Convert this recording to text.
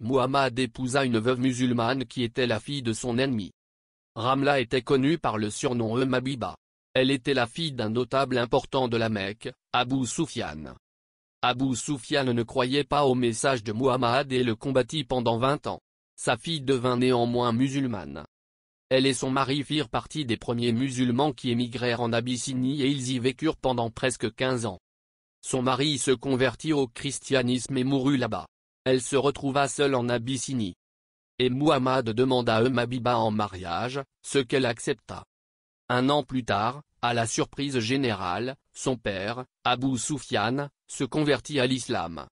Muhammad épousa une veuve musulmane qui était la fille de son ennemi. Ramla était connue par le surnom Umabiba. Elle était la fille d'un notable important de la Mecque, Abu Soufiane. Abu Soufiane ne croyait pas au message de Muhammad et le combattit pendant vingt ans. Sa fille devint néanmoins musulmane. Elle et son mari firent partie des premiers musulmans qui émigrèrent en Abyssinie et ils y vécurent pendant presque quinze ans. Son mari se convertit au christianisme et mourut là-bas elle se retrouva seule en Abyssinie. Et Muhammad demanda à Eumabiba en mariage, ce qu'elle accepta. Un an plus tard, à la surprise générale, son père, Abu Soufiane, se convertit à l'islam.